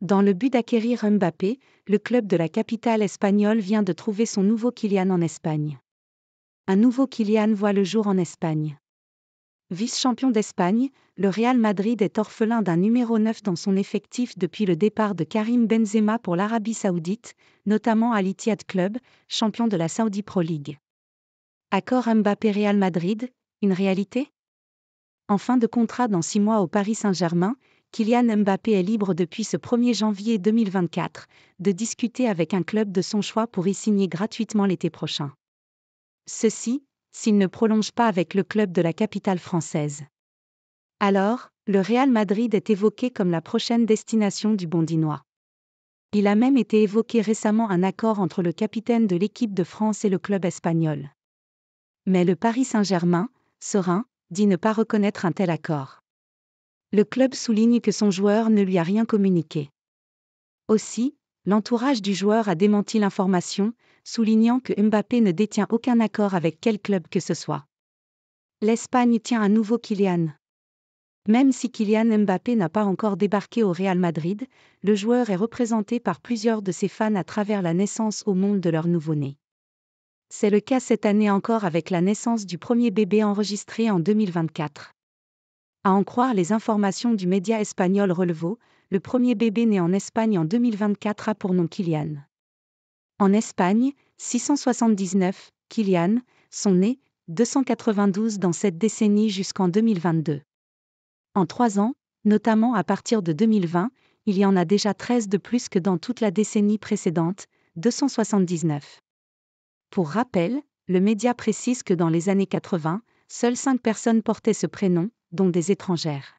Dans le but d'acquérir Mbappé, le club de la capitale espagnole vient de trouver son nouveau Kylian en Espagne. Un nouveau Kylian voit le jour en Espagne. Vice-champion d'Espagne, le Real Madrid est orphelin d'un numéro 9 dans son effectif depuis le départ de Karim Benzema pour l'Arabie saoudite, notamment à l'Itiad Club, champion de la Saudi Pro League. Accord Mbappé-Real Madrid, une réalité En fin de contrat dans six mois au Paris Saint-Germain, Kylian Mbappé est libre depuis ce 1er janvier 2024 de discuter avec un club de son choix pour y signer gratuitement l'été prochain. Ceci, s'il ne prolonge pas avec le club de la capitale française. Alors, le Real Madrid est évoqué comme la prochaine destination du Bondinois. Il a même été évoqué récemment un accord entre le capitaine de l'équipe de France et le club espagnol. Mais le Paris Saint-Germain, serein, dit ne pas reconnaître un tel accord. Le club souligne que son joueur ne lui a rien communiqué. Aussi, l'entourage du joueur a démenti l'information, soulignant que Mbappé ne détient aucun accord avec quel club que ce soit. L'Espagne tient à nouveau Kylian. Même si Kylian Mbappé n'a pas encore débarqué au Real Madrid, le joueur est représenté par plusieurs de ses fans à travers la naissance au monde de leur nouveau-né. C'est le cas cette année encore avec la naissance du premier bébé enregistré en 2024. À en croire les informations du média espagnol Relevo, le premier bébé né en Espagne en 2024 a pour nom Kylian. En Espagne, 679, Kylian, sont nés, 292 dans cette décennie jusqu'en 2022. En trois ans, notamment à partir de 2020, il y en a déjà 13 de plus que dans toute la décennie précédente, 279. Pour rappel, le média précise que dans les années 80, seules cinq personnes portaient ce prénom, dont des étrangères.